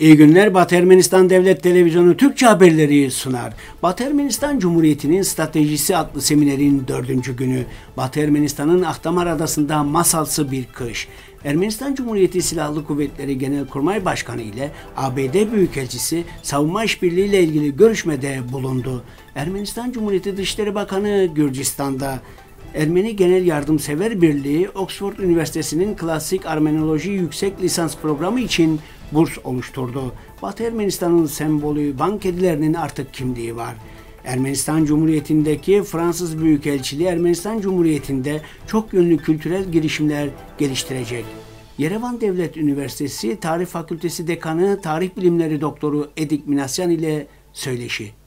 İyi günler Batı Ermenistan Devlet Televizyonu Türkçe haberleri sunar. Batı Ermenistan Cumhuriyeti'nin stratejisi adlı seminerin dördüncü günü. Batı Ermenistan'ın Ahtamar Adası'nda masalsı bir kış. Ermenistan Cumhuriyeti Silahlı Kuvvetleri Genelkurmay Başkanı ile ABD Büyükelçisi savunma işbirliği ile ilgili görüşmede bulundu. Ermenistan Cumhuriyeti Dışişleri Bakanı Gürcistan'da Ermeni Genel Yardımsever Birliği, Oxford Üniversitesi'nin klasik Armenoloji yüksek lisans programı için burs oluşturdu. Batı Ermenistan'ın sembolü bankedilerinin artık kimliği var. Ermenistan Cumhuriyeti'ndeki Fransız Büyükelçiliği Ermenistan Cumhuriyeti'nde çok yönlü kültürel girişimler geliştirecek. Yerevan Devlet Üniversitesi Tarih Fakültesi Dekanı Tarih Bilimleri Doktoru Edik Minasyan ile söyleşi.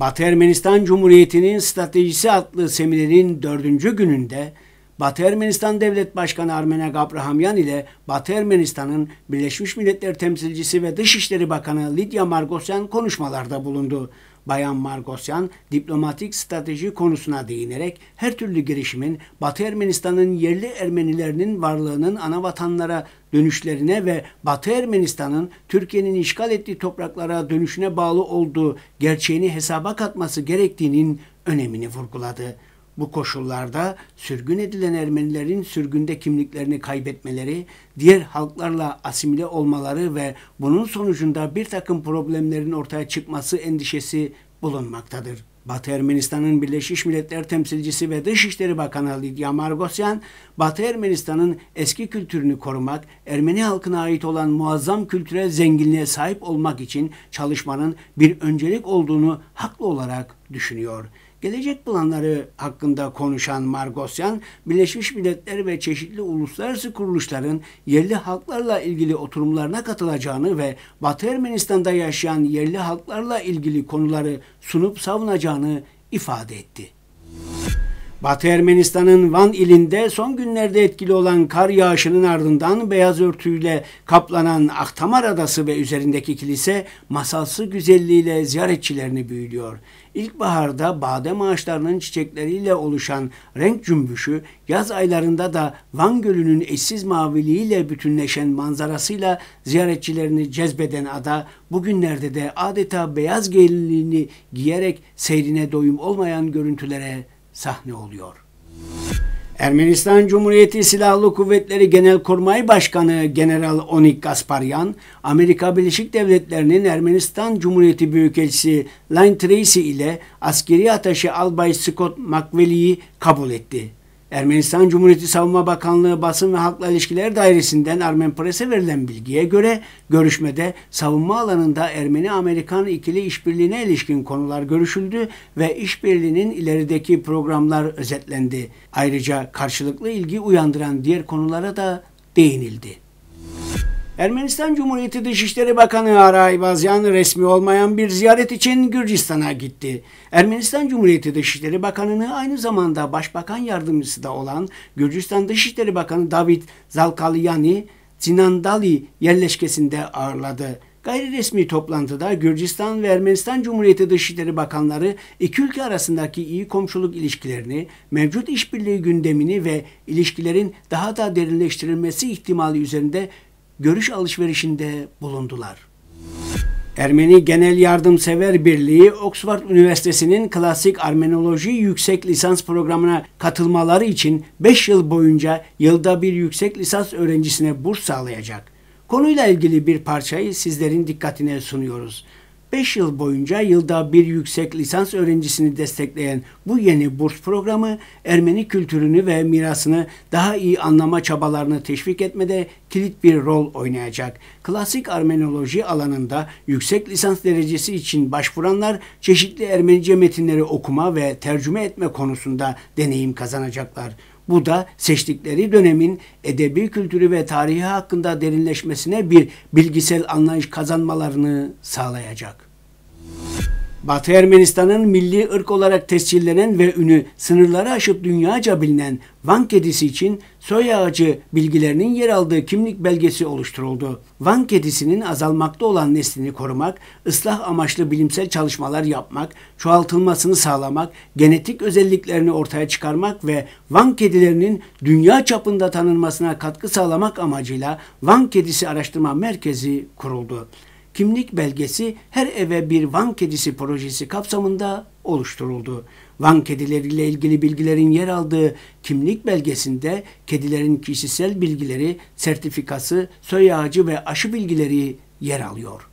Batı Ermenistan Cumhuriyeti'nin stratejisi adlı seminerin dördüncü gününde Batı Ermenistan Devlet Başkanı Armena Gabrahamyan ile Batı Ermenistan'ın Birleşmiş Milletler Temsilcisi ve Dışişleri Bakanı Lidya Margosyan konuşmalarda bulundu. Bayan Margosyan diplomatik strateji konusuna değinerek her türlü girişimin Batı Ermenistan'ın yerli Ermenilerinin varlığının ana vatanlara dönüşlerine ve Batı Ermenistan'ın Türkiye'nin işgal ettiği topraklara dönüşüne bağlı olduğu gerçeğini hesaba katması gerektiğinin önemini vurguladı. Bu koşullarda sürgün edilen Ermenilerin sürgünde kimliklerini kaybetmeleri, diğer halklarla asimile olmaları ve bunun sonucunda bir takım problemlerin ortaya çıkması endişesi bulunmaktadır. Batı Ermenistan'ın Birleşmiş Milletler Temsilcisi ve Dışişleri Bakanı Lidya Margosyan, Batı Ermenistan'ın eski kültürünü korumak, Ermeni halkına ait olan muazzam kültürel zenginliğe sahip olmak için çalışmanın bir öncelik olduğunu haklı olarak düşünüyor.'' Gelecek planları hakkında konuşan Margosyan, Birleşmiş Milletler ve çeşitli uluslararası kuruluşların yerli halklarla ilgili oturumlarına katılacağını ve Batı Ermenistan'da yaşayan yerli halklarla ilgili konuları sunup savunacağını ifade etti. Batı Ermenistan'ın Van ilinde son günlerde etkili olan kar yağışının ardından beyaz örtüyle kaplanan Ahtamar Adası ve üzerindeki kilise masalsı güzelliğiyle ziyaretçilerini büyülüyor. İlkbaharda badem ağaçlarının çiçekleriyle oluşan renk cümbüşü, yaz aylarında da Van Gölü'nün eşsiz maviliğiyle bütünleşen manzarasıyla ziyaretçilerini cezbeden ada, bugünlerde de adeta beyaz gelinliğini giyerek seyrine doyum olmayan görüntülere sahne oluyor. Ermenistan Cumhuriyeti Silahlı Kuvvetleri Genelkurmay Başkanı General Onik Gasparyan, Amerika Birleşik Devletleri'nin Ermenistan Cumhuriyeti Büyükelçisi Lane Tracy ile askeri ataşe Albay Scott McValley'i kabul etti. Ermenistan Cumhuriyeti Savunma Bakanlığı Basın ve Halkla İlişkiler Dairesi'nden Armen Pres'e verilen bilgiye göre görüşmede savunma alanında Ermeni-Amerikan ikili işbirliğine ilişkin konular görüşüldü ve işbirliğinin ilerideki programlar özetlendi. Ayrıca karşılıklı ilgi uyandıran diğer konulara da değinildi. Ermenistan Cumhuriyeti Dışişleri Bakanı Arayvazyan resmi olmayan bir ziyaret için Gürcistan'a gitti. Ermenistan Cumhuriyeti Dışişleri Bakanı'nı aynı zamanda Başbakan Yardımcısı da olan Gürcistan Dışişleri Bakanı David Zalkalyani, Sinandali yerleşkesinde ağırladı. Gayri resmi toplantıda Gürcistan ve Ermenistan Cumhuriyeti Dışişleri Bakanları iki ülke arasındaki iyi komşuluk ilişkilerini, mevcut işbirliği gündemini ve ilişkilerin daha da derinleştirilmesi ihtimali üzerinde görüş alışverişinde bulundular. Ermeni Genel Yardımsever Birliği, Oxford Üniversitesi'nin klasik Armenoloji yüksek lisans programına katılmaları için 5 yıl boyunca yılda bir yüksek lisans öğrencisine burs sağlayacak. Konuyla ilgili bir parçayı sizlerin dikkatine sunuyoruz. 5 yıl boyunca yılda bir yüksek lisans öğrencisini destekleyen bu yeni burs programı Ermeni kültürünü ve mirasını daha iyi anlama çabalarını teşvik etmede kilit bir rol oynayacak. Klasik armenoloji alanında yüksek lisans derecesi için başvuranlar çeşitli Ermenice metinleri okuma ve tercüme etme konusunda deneyim kazanacaklar. Bu da seçtikleri dönemin edebi kültürü ve tarihi hakkında derinleşmesine bir bilgisel anlayış kazanmalarını sağlayacak. Batı Ermenistan'ın milli ırk olarak tescillenen ve ünü sınırları aşıp dünyaca bilinen Van kedisi için soy ağacı bilgilerinin yer aldığı kimlik belgesi oluşturuldu. Van kedisinin azalmakta olan neslini korumak, ıslah amaçlı bilimsel çalışmalar yapmak, çoğaltılmasını sağlamak, genetik özelliklerini ortaya çıkarmak ve Van kedilerinin dünya çapında tanınmasına katkı sağlamak amacıyla Van Kedisi Araştırma Merkezi kuruldu kimlik belgesi her eve bir Van kedisi projesi kapsamında oluşturuldu. Van kedileriyle ilgili bilgilerin yer aldığı kimlik belgesinde kedilerin kişisel bilgileri, sertifikası, soy ağacı ve aşı bilgileri yer alıyor.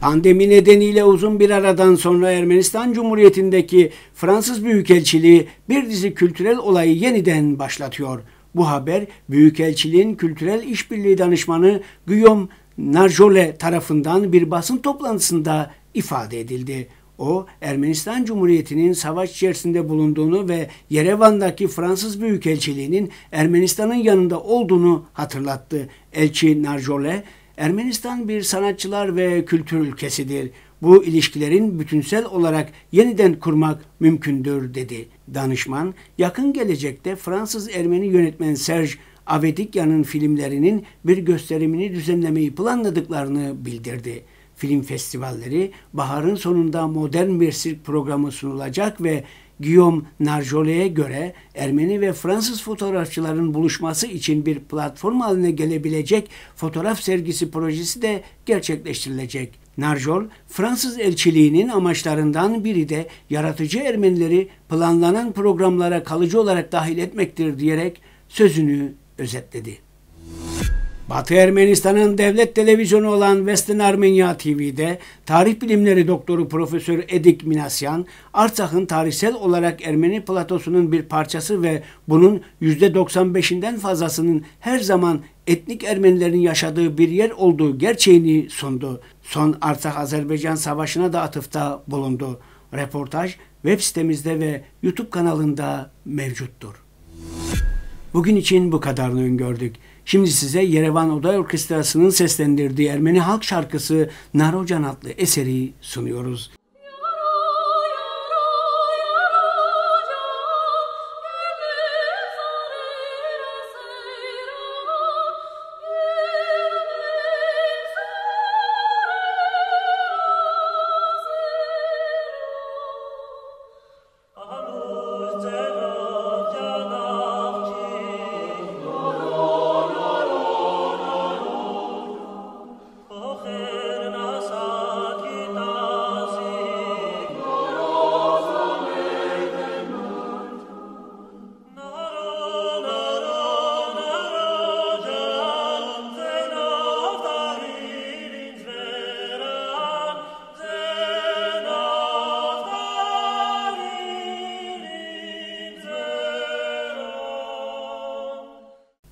Pandemi nedeniyle uzun bir aradan sonra Ermenistan Cumhuriyeti'ndeki Fransız Büyükelçiliği bir dizi kültürel olayı yeniden başlatıyor. Bu haber Büyükelçiliğin Kültürel İşbirliği Danışmanı Guillaume Narjole tarafından bir basın toplantısında ifade edildi. O Ermenistan Cumhuriyeti'nin savaş içerisinde bulunduğunu ve Yerevan'daki Fransız Büyükelçiliğinin Ermenistan'ın yanında olduğunu hatırlattı. Elçi Narjole, Ermenistan bir sanatçılar ve kültür ülkesidir. Bu ilişkilerin bütünsel olarak yeniden kurmak mümkündür dedi. Danışman, yakın gelecekte Fransız-Ermeni yönetmen Serge Avedikya'nın filmlerinin bir gösterimini düzenlemeyi planladıklarını bildirdi. Film festivalleri baharın sonunda modern bir sirk programı sunulacak ve Guillaume Narjole'ye göre Ermeni ve Fransız fotoğrafçıların buluşması için bir platform haline gelebilecek fotoğraf sergisi projesi de gerçekleştirilecek. Narjol, Fransız elçiliğinin amaçlarından biri de yaratıcı Ermenileri planlanan programlara kalıcı olarak dahil etmektir diyerek sözünü özetledi. Batı Ermenistan'ın devlet televizyonu olan Western Armenia TV'de tarih bilimleri doktoru Profesör Edik Minasyan, Artsak'ın tarihsel olarak Ermeni platosunun bir parçası ve bunun %95'inden fazlasının her zaman etnik Ermenilerin yaşadığı bir yer olduğu gerçeğini sundu. Son Artsak-Azerbaycan Savaşı'na da atıfta bulundu. Reportaj web sitemizde ve YouTube kanalında mevcuttur. Bugün için bu kadarını öngördük. Şimdi size Yerevan Oda Orkestrası'nın seslendirdiği Ermeni halk şarkısı Narocan adlı eseri sunuyoruz.